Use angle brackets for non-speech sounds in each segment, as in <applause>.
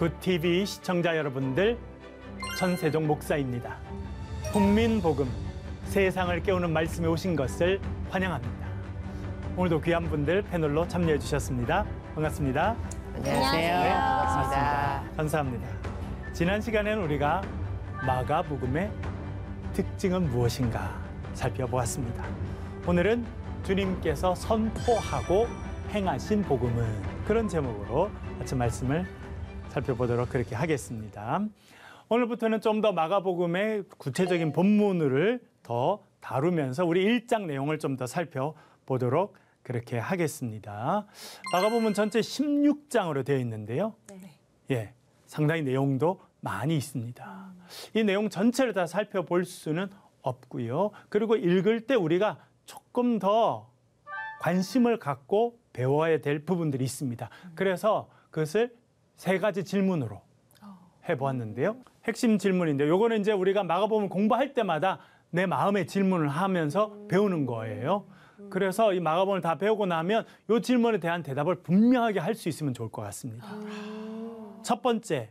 굿TV 시청자 여러분들, 천세종 목사입니다. 국민복음, 세상을 깨우는 말씀에 오신 것을 환영합니다. 오늘도 귀한 분들 패널로 참여해 주셨습니다. 반갑습니다. 안녕하세요. 네, 반갑습니다. 감사합니다. 지난 시간에는 우리가 마가복음의 특징은 무엇인가 살펴보았습니다. 오늘은 주님께서 선포하고 행하신 복음은 그런 제목으로 같이 말씀을 살펴보도록 그렇게 하겠습니다. 오늘부터는 좀 더 마가복음의 구체적인 본문을 더 다루면서 우리 1장 내용을 좀 더 살펴보도록 그렇게 하겠습니다. 마가복음 전체 16장으로 되어 있는데요. 네. 네. 예, 상당히 내용도 많이 있습니다. 아. 이 내용 전체를 다 살펴볼 수는 없고요. 그리고 읽을 때 우리가 조금 더 관심을 갖고 배워야 될 부분들이 있습니다. 음. 그래서 그것을 세 가지 질문으로 어. 해보았는데요. 핵심 질문인데 요거는 이제 우리가 마가복음 공부할 때마다 내 마음의 질문을 하면서 배우는 거예요. 그래서 이 마가복음을 다 배우고 나면 요 질문에 대한 대답을 분명하게 할 수 있으면 좋을 것 같습니다. 아. 첫 번째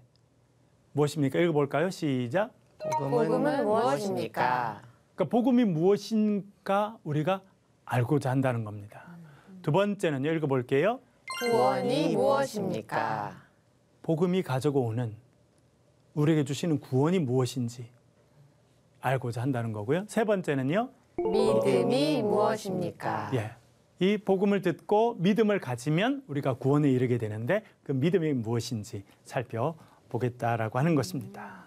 무엇입니까? 읽어볼까요? 시작. 복음은, 복음은 무엇입니까? 그러니까 복음이 무엇인가 우리가 알고자 한다는 겁니다. 아. 두번째는 읽어볼게요. 구원이 무엇입니까? 복음이 가지고 오는 우리에게 주시는 구원이 무엇인지 알고자 한다는 거고요. 세 번째는요. 믿음이 무엇입니까? 예. 이 복음을 듣고 믿음을 가지면 우리가 구원에 이르게 되는데 그 믿음이 무엇인지 살펴보겠다라고 하는 것입니다.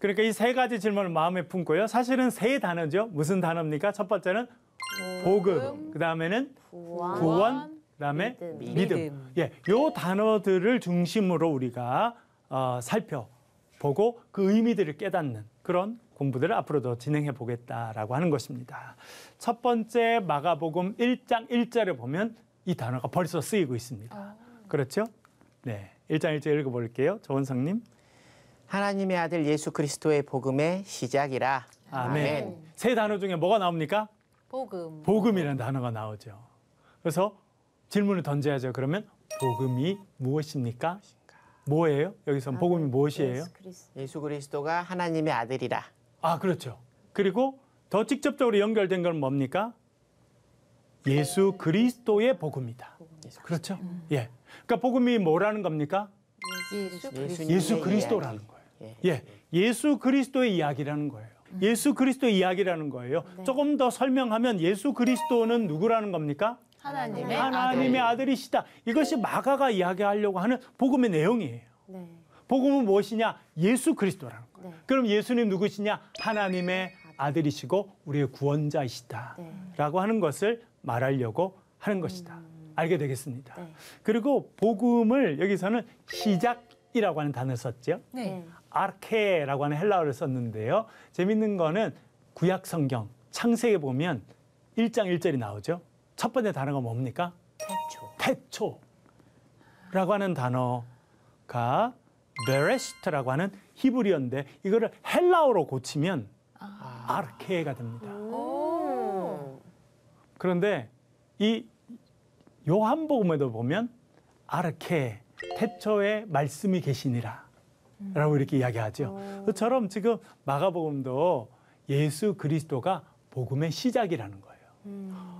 그러니까 이 세 가지 질문을 마음에 품고요. 사실은 세 단어죠. 무슨 단어입니까? 첫 번째는 복음, 그 다음에는 구원, 그다음에 믿음. 믿음. 예, 요 단어들을 중심으로 우리가 어, 살펴보고 그 의미들을 깨닫는 그런 공부들을 앞으로도 진행해 보겠다라고 하는 것입니다. 첫 번째 마가복음 1장 1절을 보면 이 단어가 벌써 쓰이고 있습니다. 아. 그렇죠? 네. 1장 1절 읽어 볼게요. 조원성님. 하나님의 아들 예수 그리스도의 복음의 시작이라. 아멘. 아멘. 세 단어 중에 뭐가 나옵니까? 복음. 복음이라는 단어가 나오죠. 그래서 질문을 던져야죠. 그러면 복음이 무엇입니까? 뭐예요? 여기선 복음이 무엇이에요? 예수 그리스도가 하나님의 아들이라. 아, 그렇죠. 그리고 더 직접적으로 연결된 건 뭡니까? 예수 그리스도의 복음이다. 그렇죠? 음. 예. 그러니까 복음이 뭐라는 겁니까? 예수 그리스도라는 거예요. 예. 예. 예수 그리스도의 이야기라는 거예요. 음. 예수 그리스도의 이야기라는 거예요. 네. 조금 더 설명하면 예수 그리스도는 누구라는 겁니까? 하나님의, 네. 하나님의 아들. 이시다 이것이 마가가 이야기하려고 하는 복음의 내용이에요. 네. 복음은 무엇이냐? 예수 그리스도라는 거예요. 네. 그럼 예수님 누구시냐? 하나님의 아들이시고 우리의 구원자이시다라고 하는 것을 말하려고 하는 것이다. 음. 알게 되겠습니다. 그리고 복음을 여기서는 시작이라고 하는 단어 썼죠. 아케라고 하는 헬라어를 썼는데요. 재밌는 거는 구약 성경 창세에 보면 1장 1절이 나오죠. 첫 번째 단어가 뭡니까? 태초. 태초라고 하는 단어가 베레시트라고 하는 히브리어인데 이거를 헬라어로 고치면 아. 르케가 됩니다. 오. 그런데 이 요한복음에도 보면 아르케 태초에 말씀이 계시니라 라고 이렇게 이야기하죠. 그처럼 지금 마가복음도 예수 그리스도가 복음의 시작이라는 거예요. 음.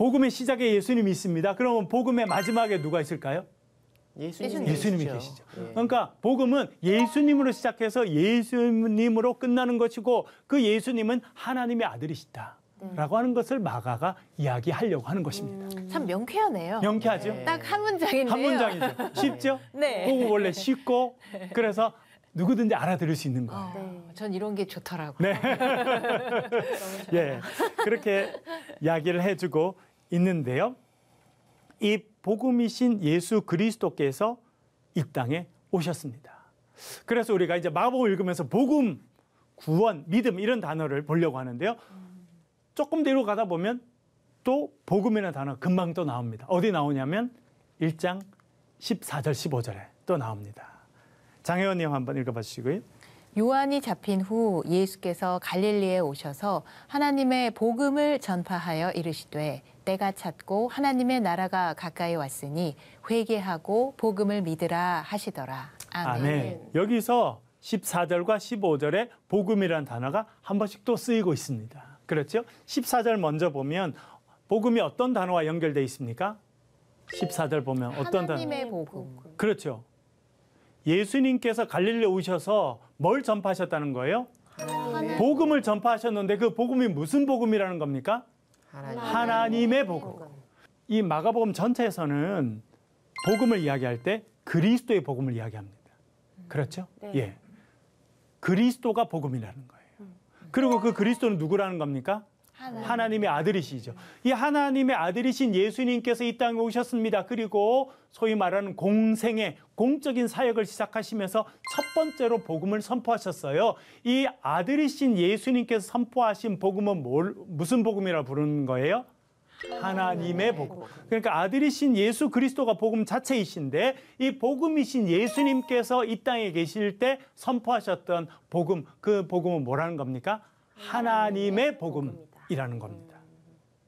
복음의 시작에 예수님이 있습니다. 그러면 복음의 마지막에 누가 있을까요? 예수님. 예수님이, 계시죠. 예. 그러니까 복음은 예수님으로 시작해서 예수님으로 끝나는 것이고 그 예수님은 하나님의 아들이시다. 음. 라고 하는 것을 마가가 이야기하려고 하는 것입니다. 음... 참 명쾌하네요. 명쾌하죠? 네. 딱한 문장인데한 문장이죠. 쉽죠? <laughs> 네. 보고 원래 쉽고 그래서 누구든지 알아들을 수 있는 거예요. 어, 네. 전 이런 게 좋더라고요. 네. <laughs> 예. 그렇게 이야기를 해주고 있는데요. 이 복음이신 예수 그리스도께서 이 땅에 오셨습니다. 그래서 우리가 이제 마복을 읽으면서 복음, 구원, 믿음 이런 단어를 보려고 하는데요. 조금 뒤로 가다 보면 또 복음이라는 단어 금방 또 나옵니다. 어디 나오냐면 1장 14절 15절에 또 나옵니다. 장혜원님 한번 읽어봐 주시고요. 요한이 잡힌 후 예수께서 갈릴리에 오셔서 하나님의 복음을 전파하여 이르시되 때가 찼고 하나님의 나라가 가까이 왔으니 회개하고 복음을 믿으라 하시더라. 아멘. 아멘. 여기서 14절과 15절에 복음이란 단어가 한 번씩 또 쓰이고 있습니다. 그렇죠? 14절 먼저 보면 복음이 어떤 단어와 연결돼 있습니까? 14절 보면 어떤 단어? 하나님의 복음. 그렇죠. 예수님께서 갈릴리 오셔서 뭘 전파하셨다는 거예요? 복음을 전파하셨는데 그 복음이 무슨 복음이라는 겁니까? 하나님의 복음. 이 마가복음 전체에서는 복음을 이야기할 때 그리스도의 복음을 이야기합니다. 그렇죠? 네. 예. 그리스도가 복음이라는 거예요. 그리고 그 그리스도는 누구라는 겁니까? 하나님의 아들이시죠. 이 하나님의 아들이신 예수님께서 이 땅에 오셨습니다. 그리고 소위 말하는 공생의 공적인 사역을 시작하시면서 첫 번째로 복음을 선포하셨어요. 이 아들이신 예수님께서 선포하신 복음은 뭘, 무슨 복음이라 부르는 거예요? 하나님의 복음. 그러니까 아들이신 예수 그리스도가 복음 자체이신데 이 복음이신 예수님께서 이 땅에 계실 때 선포하셨던 복음, 그 복음은 뭐라는 겁니까? 하나님의 복음. 이라는 겁니다.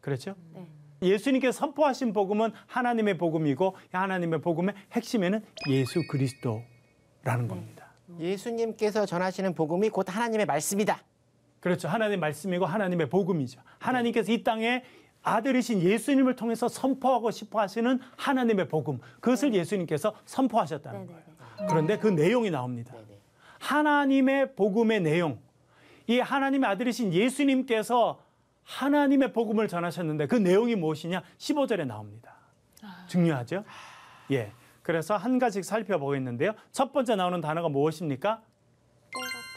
그렇죠? 네. 예수님께 선포하신 복음은 하나님의 복음이고 하나님의 복음의 핵심에는 예수 그리스도라는 네. 겁니다. 음. 예수님께서 전하시는 복음이 곧 하나님의 말씀이다. 그렇죠. 하나님의 말씀이고 하나님의 복음이죠. 네. 하나님께서 이 땅에 아들이신 예수님을 통해서 선포하고 싶어 하시는 하나님의 복음. 그것을 네. 예수님께서 선포하셨다는 거예요. 그런데 그 내용이 나옵니다. 하나님의 복음의 내용. 이 하나님의 아들이신 예수님께서 하나님의 복음을 전하셨는데 그 내용이 무엇이냐? 15절에 나옵니다. 아. 중요하죠? 예. 그래서 한 가지 살펴보겠는데요. 첫 번째 나오는 단어가 무엇입니까?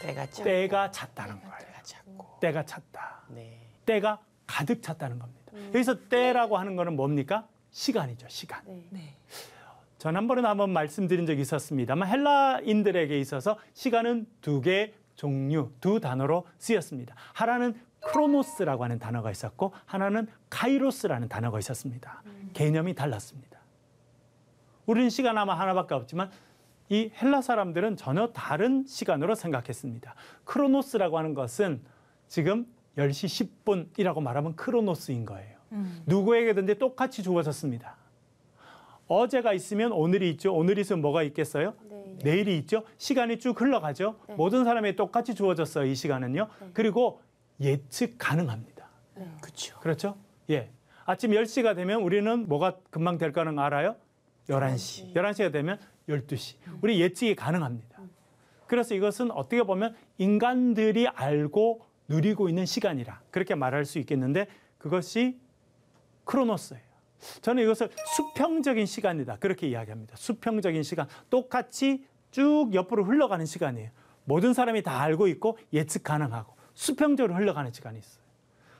때가 찼다. 때가 찼다는 거예요. 때가 찼고. 때가 찼다. 네. 때가 가득 찼다는 겁니다. 음. 여기서 때라고 하는 거는 뭡니까? 시간이죠, 시간. 네. 네. 전한번에 한번 말씀드린 적이 있었습니다만 헬라인들에게 있어서 시간은 두 개 종류, 두 단어로 쓰였습니다. 하나는 크로노스라고 하는 단어가 있었고 하나는 카이로스라는 단어가 있었습니다. 음. 개념이 달랐습니다. 우리는 시간 아마 하나밖에 없지만 이 헬라 사람들은 전혀 다른 시간으로 생각했습니다. 크로노스라고 하는 것은 지금 10시 10분이라고 말하면 크로노스인 거예요. 음. 누구에게든지 똑같이 주어졌습니다. 어제가 있으면 오늘이 있죠. 오늘이 있으면 뭐가 있겠어요? 네. 내일이 있죠. 시간이 쭉 흘러가죠. 네. 모든 사람이 똑같이 주어졌어요. 이 시간은요. 네. 그리고 예측 가능합니다. 네. 그렇죠. 그렇죠? 예. 아침 10시가 되면 우리는 뭐가 금방 될 거는 알아요? 11시. 11시가 되면 12시. 음. 우리 예측이 가능합니다. 그래서 이것은 어떻게 보면 인간들이 알고 누리고 있는 시간이라 그렇게 말할 수 있겠는데 그것이 크로노스예요. 저는 이것을 수평적인 시간이다 그렇게 이야기합니다. 수평적인 시간 똑같이 쭉 옆으로 흘러가는 시간이에요. 모든 사람이 다 알고 있고 예측 가능하고 수평적으로 흘러가는 시간이 있어요.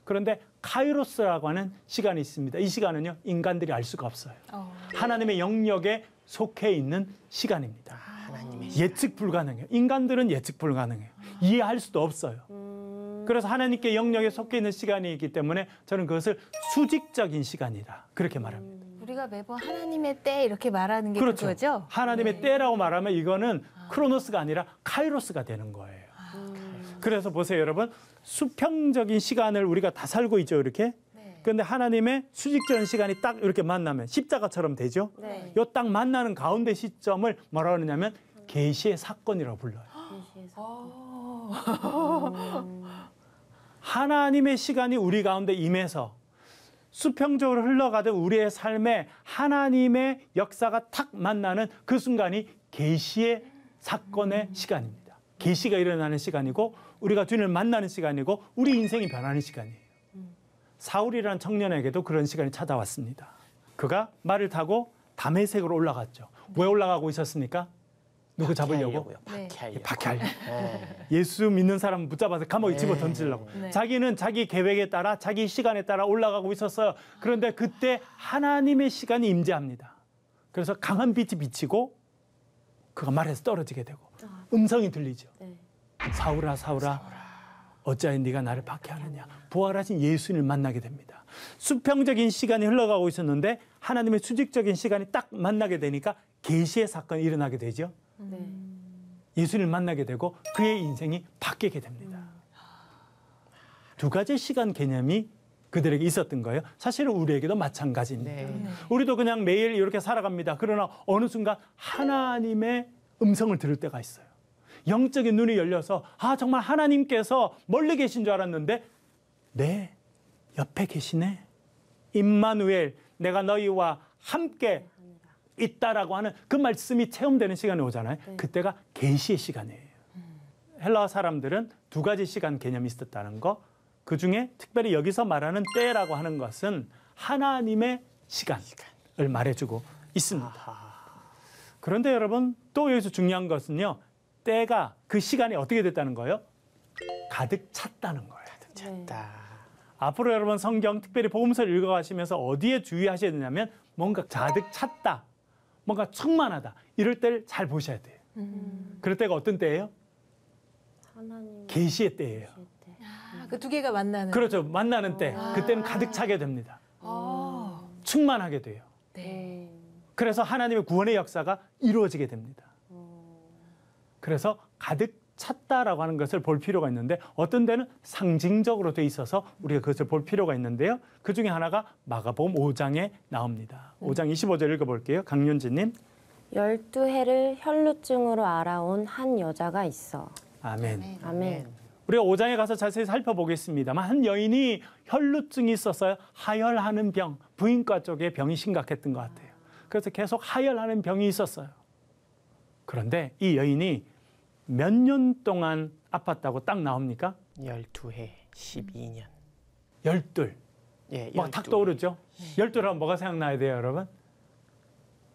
그런데 카이로스라고 하는 시간이 있습니다. 이 시간은요 인간들이 알 수가 없어요. 어. 하나님의 영역에 속해 있는 시간입니다. 아, 예측 불가능해요. 인간들은 예측 불가능해요. 아. 이해할 수도 없어요. 음. 그래서 하나님께 영역에 속해 있는 시간이기 때문에 저는 그것을 수직적인 시간이다 그렇게 말합니다. 음. 우리가 매번 하나님의 때 이렇게 말하는 게 그렇죠. 그거죠? 하나님의 네. 때라고 말하면 이거는 아. 크로노스가 아니라 카이로스가 되는 거예요. 그래서 보세요, 여러분. 수평적인 시간을 우리가 다 살고 있죠, 이렇게. 네. 근데 하나님의 수직적인 시간이 딱 이렇게 만나면 십자가처럼 되죠. 네. 요딱 만나는 가운데 시점을 뭐라 그러냐면 계시의 사건이라고 불러요. 아. 하나님의 시간이 우리 가운데 임해서 수평적으로 흘러가던 우리의 삶에 하나님의 역사가 탁 만나는 그 순간이 계시의 사건의 음. 시간입니다. 계시가 일어나는 시간이고 우리가 주님을 만나는 시간이고 우리 인생이 변하는 시간이에요. 사울이라는 청년에게도 그런 시간이 찾아왔습니다. 그가 말을 타고 담의색으로 올라갔죠. 왜 올라가고 있었습니까? 누구 잡으려고? 네. 박해하려고. 박해하려고. 네. <laughs> 예수 믿는 사람 붙잡아서 감옥에 네. 집어 던지려고. 네. 네. 자기는 자기 계획에 따라 자기 시간에 따라 올라가고 있었어요. 그런데 그때 하나님의 시간이 임재합니다. 그래서 강한 빛이 비치고 그가 말에서 떨어지게 되고 아. 음성이 들리죠. 네. 사울아 사울아 어찌하여 네가 나를 박해하느냐 부활하신 예수님을 만나게 됩니다 수평적인 시간이 흘러가고 있었는데 하나님의 수직적인 시간이 딱 만나게 되니까 계시의 사건이 일어나게 되죠 네. 예수님을 만나게 되고 그의 인생이 바뀌게 됩니다 두 가지 시간 개념이 그들에게 있었던 거예요. 사실은 우리에게도 마찬가지입니다. 네. 우리도 그냥 매일 이렇게 살아갑니다. 그러나 어느 순간 하나님의 음성을 들을 때가 있어요. 영적인 눈이 열려서 아 정말 하나님께서 멀리 계신 줄 알았는데 네 옆에 계시네 임마누엘 내가 너희와 함께 있다라고 하는 그 말씀이 체험되는 시간이 오잖아요 네. 그때가 계시의 시간이에요 헬라 사람들은 두 가지 시간 개념이 있었다는 거 그중에 특별히 여기서 말하는 때라고 하는 것은 하나님의 시간을 말해주고 있습니다. 그런데 여러분 또 여기서 중요한 것은요. 때가 그 시간이 어떻게 됐다는 거예요? 가득 찼다는 거예요. 가득 찼다. 네. 앞으로 여러분 성경 특별히 복음서를 읽어가시면서 어디에 주의하셔야 되냐면 뭔가 가득 찼다, 뭔가 충만하다 이럴 때를 잘 보셔야 돼요. 음. 그럴 때가 어떤 때예요? 계시의 때예요. 아, 그두 개가 만나는. 그렇죠, 만나는 어. 때. 아. 그때는 가득 차게 됩니다. 어. 충만하게 돼요. 네. 그래서 하나님의 구원의 역사가 이루어지게 됩니다. 그래서 가득 찼다라고 하는 것을 볼 필요가 있는데 어떤 데는 상징적으로 돼 있어서 우리가 그것을 볼 필요가 있는데요. 그 중에 하나가 마가복음 5장에 나옵니다. 5장 25절 읽어볼게요. 강윤진님 열두 해를 혈루증으로 알아온 한 여자가 있어. 아멘. 아멘. 우리가 5장에 가서 자세히 살펴보겠습니다만 한 여인이 혈루증이 있었어요. 하혈하는 병, 부인과 쪽에 병이 심각했던 것 같아요. 그래서 계속 하혈하는 병이 있었어요. 그런데 이 여인이 몇 년 동안 아팠다고 딱 나옵니까? 12해 12년. 12. 예, 막탁 떠오르죠? 1 예. 2라면 뭐가 생각나야 돼요, 여러분?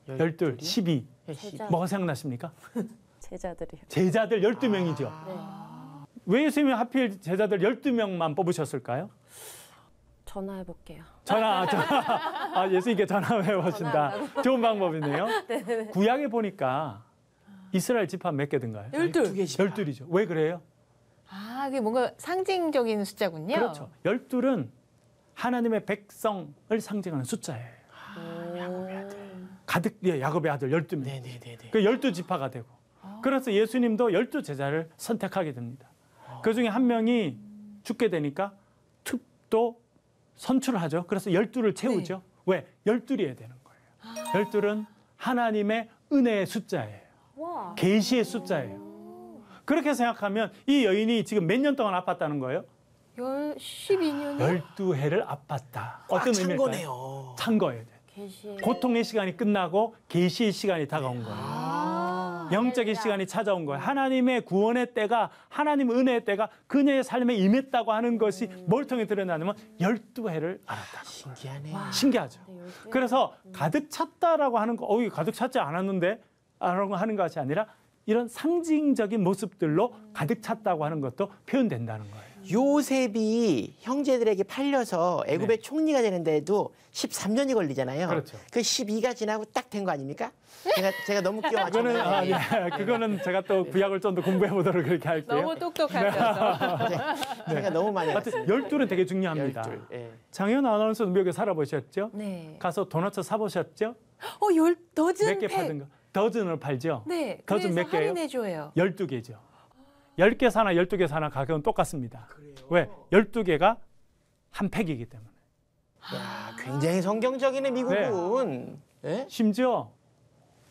열둘, 십이. 예, 뭐가 생각나십니까? <laughs> 제자들이요. 제자들 열두 아. 명이죠. 아... 네. 왜 예수님이 하필 제자들 1 2 명만 뽑으셨을까요? 전화해 볼게요. 전화, 전화. 아, 예수님께 전화 해 보신다. 좋은 방법이네요. <laughs> 네, 네. 구약에 보니까 이스라엘 지파 몇 개든가요? 12개 지 12이죠. 왜 그래요? 아, 그게 뭔가 상징적인 숫자군요. 그렇죠. 12은 하나님의 백성을 상징하는 숫자예요. 아, 야곱의 아들. 가득 예, 야곱의 아들 12명. 네, 네, 네, 그 12지파가 되고. 아. 그래서 예수님도 12 제자를 선택하게 됩니다. 아. 그 중에 한 명이 죽게 되니까 툭도 선출을 하죠. 그래서 12를 채우죠. 네. 왜? 12이 되는 거예요. 아. 12은 하나님의 은혜의 숫자예요. 계시의 숫자예요. 그렇게 생각하면 이 여인이 지금 몇 년 동안 아팠다는 거예요? 12년. 12회를 아팠다. 어떤 의미일까요? 거네요. 찬 거예요. 계시. 고통의 시간이 끝나고 계시의 시간이 다가온 네. 거예요. 아, 영적인 아, 시간이 찾아온 거예요. 하나님의 구원의 때가 하나님 은혜의 때가 그녀의 삶에 임했다고 하는 것이 음. 뭘 통해 드러나냐면 열두 해를 알았다. 아, 신기하네. 신기하죠. 네, 그래서 음. 가득 찼다라고 하는 거 어이 가득 찼지 않았는데 아, 하는 것이 아니라 이런 상징적인 모습들로 가득 찼다고 하는 것도 표현된다는 거예요. 요셉이 형제들에게 팔려서 애굽의 네. 총리가 되는데도 13년이 걸리잖아요. 그렇죠. 그 12가 지나고 딱 된 거 아닙니까? 제가, 제가 너무 끼워가지고. <laughs> 거 아, 예. 그거는 제가 또 구약을 좀 더 공부해보도록 그렇게 할게요. 너무 똑똑하셔서. <laughs> 네. 네. 제가 너무 많이 하여튼 열둘은 되게 중요합니다. 12, 예. 장현 아나운서 뉴욕에 살아보셨죠? 네. 가서 도넛을 사보셨죠? 어, 열, 더즌 몇개 받은 거. 더즌을 팔죠. 네. 더즌 몇개요 할인해줘요. 12개죠. 10개 사나 12개 사나 가격은 똑같습니다. 그래요? 왜? 12개가 한 팩이기 때문에. 야, 아, 굉장히 성경적이네 네. 미국은. 네. 심지어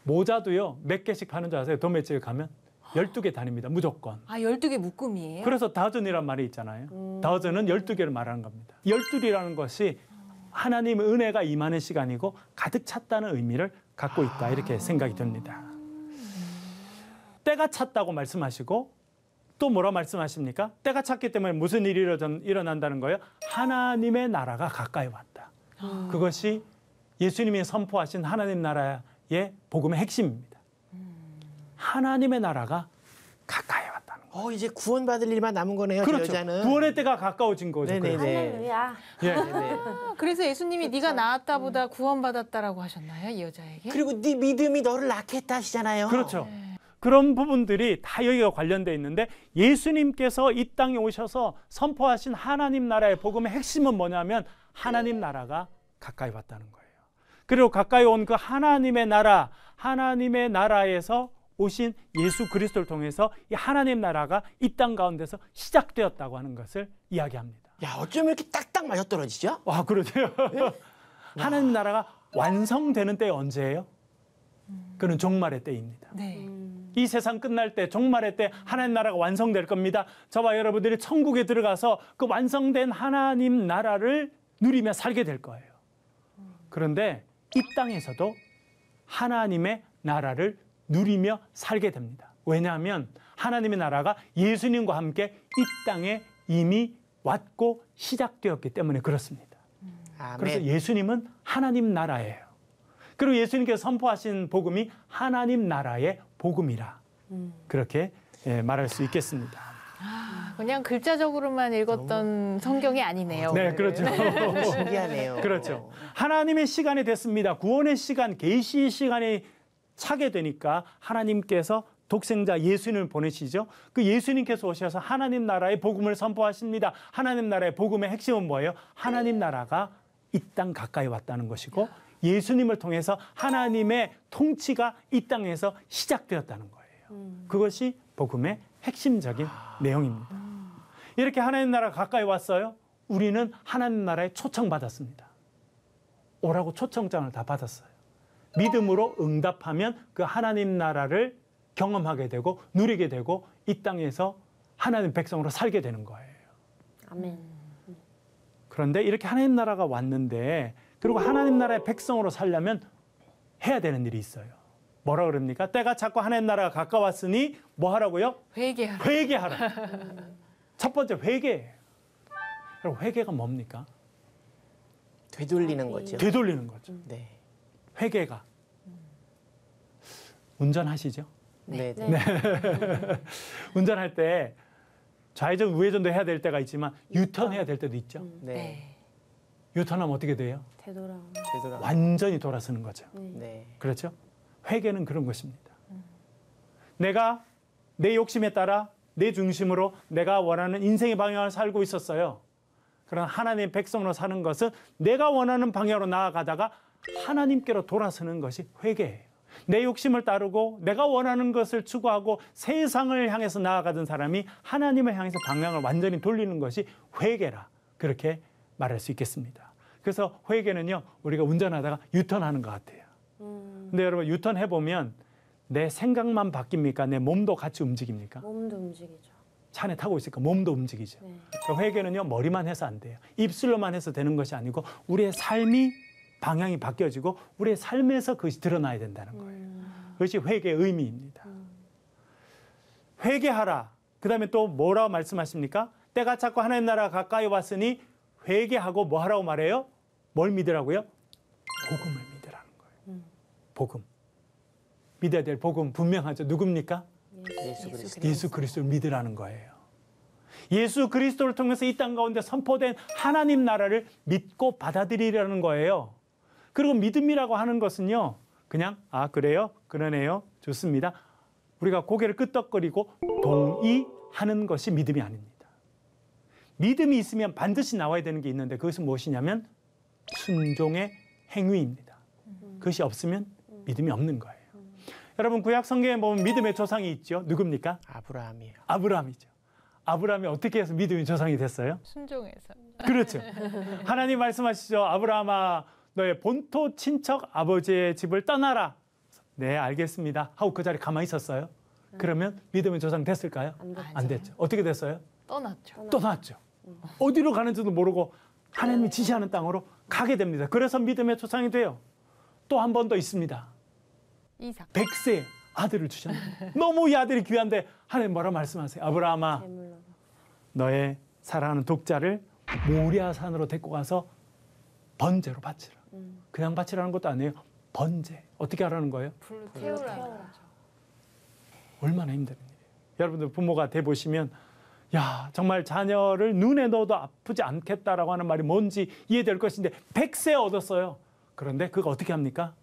모자도요. 몇 개씩 파는 줄 아세요? 도매치에 가면? 12개 단입니다. 무조건. 아, 12개 묶음이에요? 그래서 다전이란 말이 있잖아요. 음. 다전은 12개를 말하는 겁니다. 12이라는 것이 하나님의 은혜가 임하는 시간이고 가득 찼다는 의미를 갖고 있다 이렇게 생각이 듭니다. 때가 찼다고 말씀하시고 또 뭐라 말씀하십니까? 때가 찼기 때문에 무슨 일이 일어난다는 거예요? 하나님의 나라가 가까이 왔다. 그것이 예수님이 선포하신 하나님 나라의 복음의 핵심입니다. 하나님의 나라가 가까이 왔다. 어 이제 구원받을 일만 남은 거네요. 그렇죠. 여자는. 구원의 때가 가까워진 거죠. 네네네. 할렐루야. 예, 예, 예. 아, 그래서 예수님이 그렇죠. 네가 나았다보다 음. 구원받았다라고 하셨나요, 이 여자에게? 그리고 네 믿음이 너를 낳겠다 하시잖아요. 그렇죠. 네. 네. 그런 부분들이 다 여기가 관련돼 있는데 예수님께서 이 땅에 오셔서 선포하신 하나님 나라의 복음의 핵심은 뭐냐면 하나님 네. 나라가 가까이 왔다는 거예요. 그리고 가까이 온 그 하나님의 나라, 하나님의 나라에서 오신 예수 그리스도를 통해서 이 하나님 나라가 이 땅 가운데서 시작되었다고 하는 것을 이야기합니다. 야, 어쩜 이렇게 딱딱 맞아 떨어지죠? 와, 그러세요. 네? 예. <laughs> 하나님 나라가 완성되는 때 언제예요? 그는 종말의 때입니다. 네. 이 세상 끝날 때 종말의 때 하나님 나라가 완성될 겁니다. 저와 여러분들이 천국에 들어가서 그 완성된 하나님 나라를 누리며 살게 될 거예요. 그런데 이 땅에서도 하나님의 나라를 누리며 살게 됩니다. 왜냐하면 하나님의 나라가 예수님과 함께 이 땅에 이미 왔고 시작되었기 때문에 그렇습니다. 아멘. 그래서 예수님은 하나님 나라예요. 그리고 예수님께서 선포하신 복음이 하나님 나라의 복음이라 음. 그렇게 예, 말할 수 있겠습니다. 아, 그냥 글자적으로만 읽었던 오. 성경이 아니네요. 네, 오늘 그렇죠. <laughs> 신기하네요. 그렇죠. 하나님의 시간이 됐습니다. 구원의 시간, 계시의 시간이 차게 되니까 하나님께서 독생자 예수님을 보내시죠. 그 예수님께서 오셔서 하나님 나라의 복음을 선포하십니다. 하나님 나라의 복음의 핵심은 뭐예요? 하나님 나라가 이 땅 가까이 왔다는 것이고 예수님을 통해서 하나님의 통치가 이 땅에서 시작되었다는 거예요. 음. 그것이 복음의 핵심적인 아. 내용입니다. 이렇게 하나님 나라가 가까이 왔어요. 우리는 하나님 나라에 초청받았습니다. 오라고 초청장을 다 받았어요. 믿음으로 응답하면 그 하나님 나라를 경험하게 되고 누리게 되고 이 땅에서 하나님 백성으로 살게 되는 거예요. 아멘. 그런데 이렇게 하나님 나라가 왔는데 그리고 하나님 나라의 백성으로 살려면 해야 되는 일이 있어요. 뭐라 그럽니까? 때가 자꾸 하나님 나라가 가까웠으니 뭐 하라고요? 회개하라. 회개하라. 첫 번째 회개예요. 회개가 뭡니까? 되돌리는 거죠. 되돌리는 거죠. 네. 회계가 운전하시죠? 네. 네. 네. <laughs> 운전할 때 좌회전 우회전도 해야 될 때가 있지만 유턴 해야 아. 될 때도 있죠. 음. 네. 네. 유턴하면 어떻게 돼요? 되돌아. 되돌아. 완전히 돌아서는 거죠. 네. 네. 그렇죠? 회계는 그런 것입니다. 음. 내가 내 욕심에 따라 내 중심으로 내가 원하는 인생의 방향을 살고 있었어요. 그러나 하나님의 백성으로 사는 것은 내가 원하는 방향으로 나아가다가 하나님께로 돌아서는 것이 회개예요. 내 욕심을 따르고 내가 원하는 것을 추구하고 세상을 향해서 나아가던 사람이 하나님을 향해서 방향을 완전히 돌리는 것이 회개라 그렇게 말할 수 있겠습니다. 그래서 회개는요 우리가 운전하다가 유턴하는 것 같아요. 음. 근데 여러분 유턴해 보면 내 생각만 바뀝니까? 내 몸도 같이 움직입니까? 몸도 움직이죠. 차 안에 타고 있으니까 몸도 움직이죠. 네. 그러니까 회개는요 머리만 해서 안 돼요. 입술로만 해서 되는 것이 아니고 우리의 삶이 방향이 바뀌어지고 우리의 삶에서 그것이 드러나야 된다는 거예요. 음. 그것이 회개의 의미입니다. 음. 회개하라. 그 다음에 또 뭐라고 말씀하십니까? 때가 자꾸 하나님 나라 가까이 왔으니 회개하고 뭐 하라고 말해요? 뭘 믿으라고요? 복음을 믿으라는 거예요. 음. 복음. 믿어야 될 복음 분명하죠. 누굽니까? 예수 그리스도. 예수 그리스도를 믿으라는 거예요. 예수 그리스도를 통해서 이 땅 가운데 선포된 하나님 나라를 믿고 받아들이라는 거예요. 그리고 믿음이라고 하는 것은요. 그냥 아 그래요? 그러네요. 좋습니다. 우리가 고개를 끄덕거리고 동의하는 것이 믿음이 아닙니다. 믿음이 있으면 반드시 나와야 되는 게 있는데 그것은 무엇이냐면 순종의 행위입니다. 그것이 없으면 믿음이 없는 거예요. 여러분 구약 성경에 보면 믿음의 조상이 있죠. 누굽니까? 아브라함이요. 에 아브라함이죠. 아브라함이 어떻게 해서 믿음의 조상이 됐어요? 순종해서. 그렇죠. 하나님 말씀하시죠. 아브라함아 너의 본토 친척 아버지의 집을 떠나라. 네, 알겠습니다. 하고 그 자리 에 가만히 있었어요. 그러면 믿음의 조상 됐을까요? 안, 안 됐죠. 어떻게 됐어요? 떠났죠. 떠났죠. 어디로 가는지도 모르고 하나님이 지시하는 땅으로 가게 됩니다. 그래서 믿음의 조상이 돼요. 또 한 번 더 있습니다. 이삭. 백세 아들을 주셨는데 너무 이 아들이 귀한데 하나님 뭐라 말씀하세요? 아브라함아 너의 사랑하는 독자를 모리아산으로 데리고 가서 번제로 바치라. 음. 그냥 바치라는 것도 아니에요. 번제. 어떻게 하라는 거예요? 불 태우라. 얼마나 힘든 일이에요. 여러분들 부모가 돼 보시면 야, 정말 자녀를 눈에 넣어도 아프지 않겠다라고 하는 말이 뭔지 이해될 것인데 백세 얻었어요. 그런데 그거 어떻게 합니까?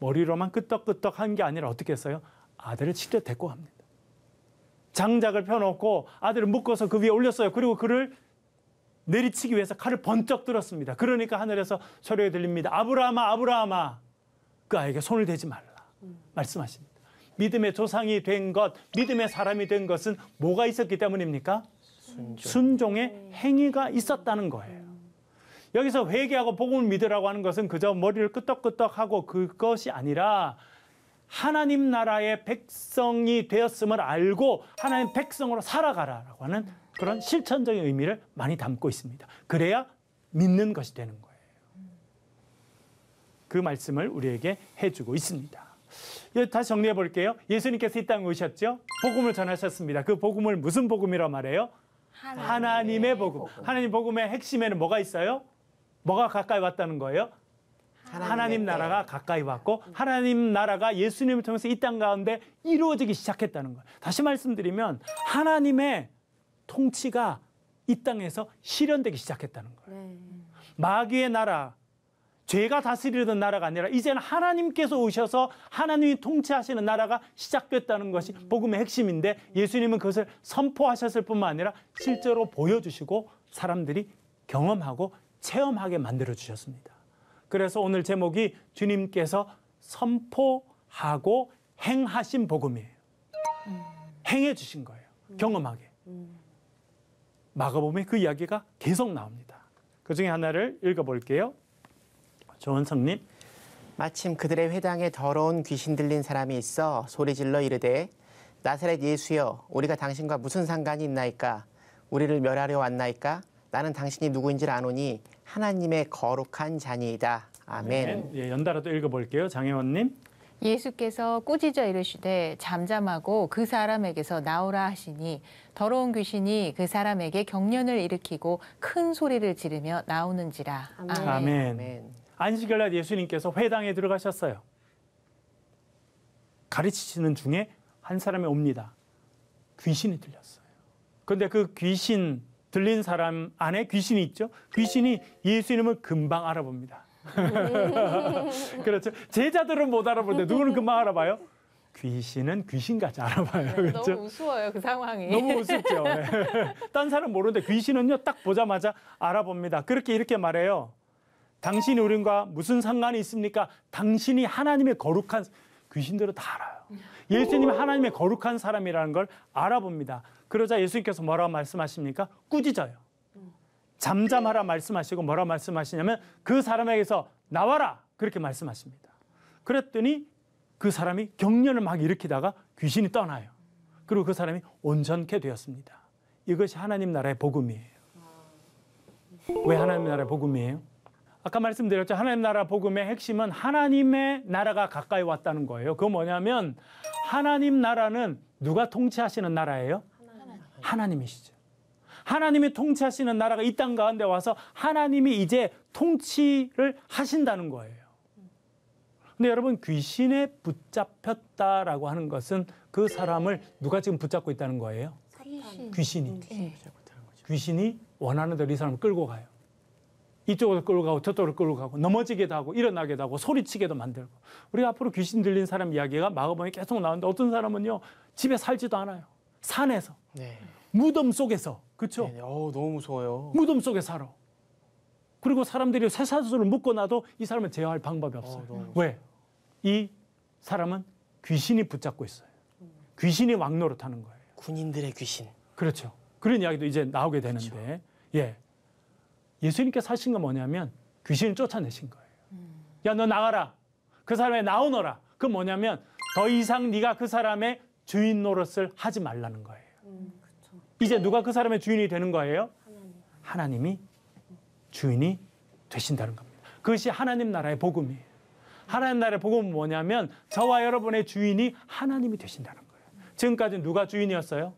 머리로만 끄떡끄떡 한 게 아니라 어떻게 했어요? 아들을 직접 데리고 갑니다. 장작을 펴놓고 아들을 묶어서 그 위에 올렸어요. 그리고 그를 내리치기 위해서 칼을 번쩍 들었습니다. 그러니까 하늘에서 소리가 들립니다. 아브라함아, 아브라함아. 그 아이에게 손을 대지 말라. 말씀하십니다. 믿음의 조상이 된 것, 믿음의 사람이 된 것은 뭐가 있었기 때문입니까? 순종. 의 네. 행위가 있었다는 거예요. 여기서 회개하고 복음을 믿으라고 하는 것은 그저 머리를 끄떡끄떡하고 그것이 아니라 하나님 나라의 백성이 되었음을 알고 하나님 백성으로 살아가라라고 하는 그런 실천적인 의미를 많이 담고 있습니다. 그래야 믿는 것이 되는 거예요. 그 말씀을 우리에게 해주고 있습니다. 다시 정리해 볼게요. 예수님께서 이 땅에 오셨죠? 복음을 전하셨습니다. 그 복음을 무슨 복음이라 말해요? 하나님의, 하나님의 복음. 복음. 하나님 복음의 핵심에는 뭐가 있어요? 뭐가 가까이 왔다는 거예요? 하나님, 하나님 나라가 가까이 왔고 하나님 나라가 예수님을 통해서 이 땅 가운데 이루어지기 시작했다는 거예요. 다시 말씀드리면 하나님의 통치가 이 땅에서 실현되기 시작했다는 거예요. 네. 마귀의 나라, 죄가 다스리던 나라가 아니라 이제는 하나님께서 오셔서 하나님이 통치하시는 나라가 시작됐다는 것이 음. 복음의 핵심인데 예수님은 그것을 선포하셨을 뿐만 아니라 실제로 보여주시고 사람들이 경험하고 체험하게 만들어 주셨습니다. 그래서 오늘 제목이 주님께서 선포하고 행하신 복음이에요. 음. 행해 주신 거예요. 경험하게. 음. 마가복음에 그 이야기가 계속 나옵니다. 그 중에 하나를 읽어볼게요. 조원성님. 마침 그들의 회당에 더러운 귀신 들린 사람이 있어 소리질러 이르되 나사렛 예수여 우리가 당신과 무슨 상관이 있나이까 우리를 멸하려 왔나이까 나는 당신이 누구인지 아노니 하나님의 거룩한 자니이다. 아멘. 네, 예, 연달아 또 읽어볼게요. 장혜원님. 예수께서 꾸짖어 이르시되 잠잠하고 그 사람에게서 나오라 하시니 더러운 귀신이 그 사람에게 경련을 일으키고 큰 소리를 지르며 나오는지라. 아멘. 아멘. 아멘. 안식일 날 예수님께서 회당에 들어가셨어요. 가르치시는 중에 한 사람이 옵니다. 귀신이 들렸어요. 그런데 그 귀신 들린 사람 안에 귀신이 있죠. 귀신이 예수님을 금방 알아봅니다. 네. <laughs> 그렇죠. 제자들은 못 알아보는데 누구는 금방 알아봐요? 귀신은 귀신같이 알아봐요. 네, 그렇죠? 너무 우스워요, 그 상황이. 너무 우습죠. 네. <laughs> 딴 사람 모르는데 귀신은요, 딱 보자마자 알아봅니다. 그렇게 이렇게 말해요. 당신이 우린과 무슨 상관이 있습니까? 당신이 하나님의 거룩한 귀신들은 다 알아요. 예수님이 하나님의 거룩한 사람이라는 걸 알아봅니다. 그러자 예수님께서 뭐라고 말씀하십니까? 꾸짖어요. 잠잠하라 말씀하시고 뭐라 말씀하시냐면 그 사람에게서 나와라 그렇게 말씀하십니다. 그랬더니 그 사람이 경련을 막 일으키다가 귀신이 떠나요. 그리고 그 사람이 온전케 되었습니다. 이것이 하나님 나라의 복음이에요. 왜 하나님 나라의 복음이에요? 아까 말씀드렸죠. 하나님 나라 복음의 핵심은 하나님의 나라가 가까이 왔다는 거예요. 그 뭐냐면 하나님 나라는 누가 통치하시는 나라예요? 하나님. 하나님이시죠. 하나님이 통치하시는 나라가 이 땅 가운데 와서 하나님이 이제 통치를 하신다는 거예요. 근데 여러분 귀신에 붙잡혔다라고 하는 것은 그 사람을 누가 지금 붙잡고 있다는 거예요? 귀신. 이 네. 귀신이 원하는 대로 이 사람을 끌고 가요. 이쪽으로 끌고 가고 저쪽으로 끌고 가고 넘어지게도 하고 일어나게도 하고 소리치게도 만들고 우리가 앞으로 귀신 들린 사람 이야기가 마가복음에 계속 나오는데 어떤 사람은요 집에 살지도 않아요 산에서 네. 무덤 속에서 그렇죠? 어 너무 무서워요. 무덤 속에 살아. 그리고 사람들이 쇠사슬을 묶어놔도 이 사람을 제어할 방법이 어, 없어요. 너 왜? 이 사람은 귀신이 붙잡고 있어요. 귀신이 왕노릇하는 거예요. 군인들의 귀신. 그렇죠. 그런 이야기도 이제 나오게 그렇죠. 되는데 예 예수님께서 하신 건 뭐냐면 귀신을 쫓아내신 거예요. 음. 야너 나가라. 그 사람에 나오너라. 그 뭐냐면 더 이상 네가 그 사람의 주인 노릇을 하지 말라는 거예요. 음. 이제 누가 그 사람의 주인이 되는 거예요? 하나님이 주인이 되신다는 겁니다. 그것이 하나님 나라의 복음이에요. 하나님 나라의 복음은 뭐냐면 저와 여러분의 주인이 하나님이 되신다는 거예요. 지금까지 누가 주인이었어요?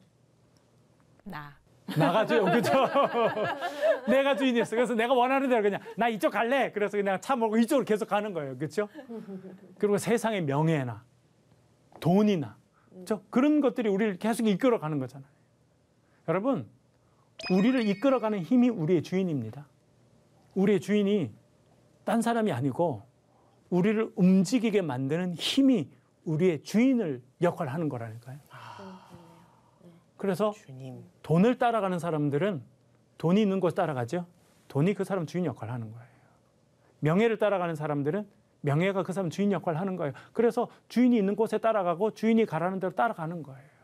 나. 나가죠, 그죠? <laughs> 내가 주인이었어. 그래서 내가 원하는 대로 그냥 나 이쪽 갈래. 그래서 그냥 차 몰고 이쪽으로 계속 가는 거예요, 그죠 그리고 세상의 명예나 돈이나 그죠 그런 것들이 우리를 계속 이끌어 가는 거잖아요. 여러분, 우리를 이끌어가는 힘이 우리의 주인입니다. 우리의 주인이 딴 사람이 아니고 우리를 움직이게 만드는 힘이 우리의 주인을 역할을 하는 거라니까요. 아, 그래서 주님. 돈을 따라가는 사람들은 돈이 있는 곳 따라가죠. 돈이 그 사람 주인 역할을 하는 거예요. 명예를 따라가는 사람들은 명예가 그 사람 주인 역할을 하는 거예요. 그래서 주인이 있는 곳에 따라가고 주인이 가라는 대로 따라가는 거예요.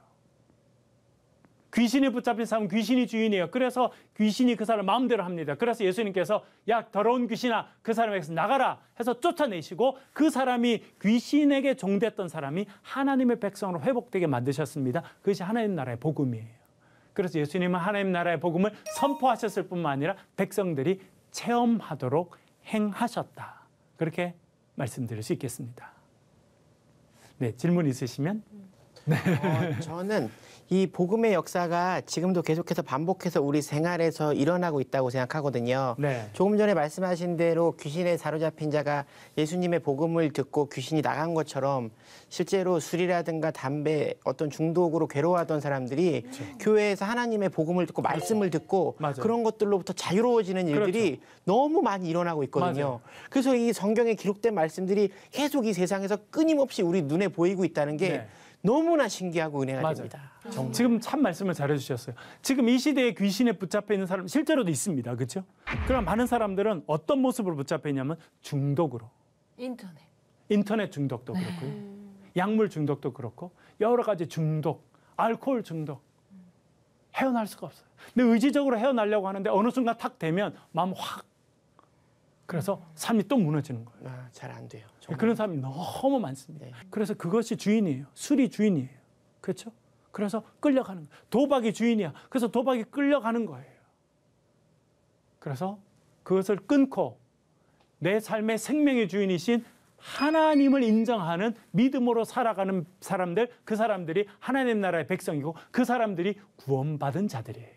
귀신이 붙잡힌 사람은 귀신이 주인이에요. 그래서 귀신이 그 사람 을 마음대로 합니다. 그래서 예수님께서 야 더러운 귀신아 그 사람에게서 나가라 해서 쫓아내시고 그 사람이 귀신에게 종됐던 사람이 하나님의 백성으로 회복되게 만드셨습니다. 그것이 하나님 나라의 복음이에요. 그래서 예수님은 하나님 나라의 복음을 선포하셨을 뿐만 아니라 백성들이 체험하도록 행하셨다. 그렇게 말씀드릴 수 있겠습니다. 네, 질문 있으시면? 네. 어, 저는 이 복음의 역사가 지금도 계속해서 반복해서 우리 생활에서 일어나고 있다고 생각하거든요. 네. 조금 전에 말씀하신 대로 귀신에 사로잡힌 자가 예수님의 복음을 듣고 귀신이 나간 것처럼 실제로 술이라든가 담배 어떤 중독으로 괴로워하던 사람들이 그렇죠. 교회에서 하나님의 복음을 듣고 말씀을 그렇죠. 듣고 맞아요. 그런 것들로부터 자유로워지는 그렇죠. 일들이 그렇죠. 너무 많이 일어나고 있거든요. 맞아요. 그래서 이 성경에 기록된 말씀들이 계속 이 세상에서 끊임없이 우리 눈에 보이고 있다는 게 네. 너무나 신기하고 은혜가 맞아요. 됩니다. 정말. 지금 참 말씀을 잘해주셨어요. 지금 이 시대에 귀신에 붙잡혀 있는 사람 실제로도 있습니다. 그렇죠? 그럼 많은 사람들은 어떤 모습으로 붙잡혀 있냐면 중독으로. 인터넷. 인터넷 중독도 네. 그렇고 약물 중독도 그렇고 여러 가지 중독, 알코올 중독 헤어날 수가 없어요. 근데 의지적으로 헤어나려고 하는데 어느 순간 탁 되면 마음 확 그래서 삶이 또 무너지는 거예요. 아, 잘 안 돼요. 정말. 그런 사람이 너무 많습니다. 네. 그래서 그것이 주인이에요. 술이 주인이에요. 그렇죠? 그래서 끌려가는 거예요. 도박이 주인이야. 그래서 도박이 끌려가는 거예요. 그래서 그것을 끊고 내 삶의 생명의 주인이신 하나님을 인정하는 믿음으로 살아가는 사람들, 그 사람들이 하나님 나라의 백성이고 그 사람들이 구원받은 자들이에요.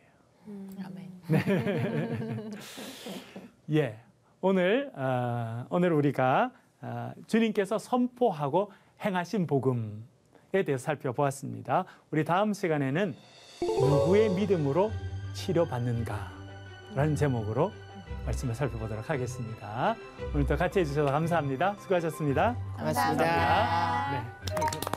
음. 아멘. 네. <laughs> 예. 오늘 아, 오늘 우리가 아, 주님께서 선포하고 행하신 복음에 대해 서 살펴보았습니다. 우리 다음 시간에는 누구의 믿음으로 치료받는가라는 제목으로 말씀을 살펴보도록 하겠습니다. 오늘도 같이 해주셔서 감사합니다. 수고하셨습니다. 고맙습니다. 감사합니다. 네.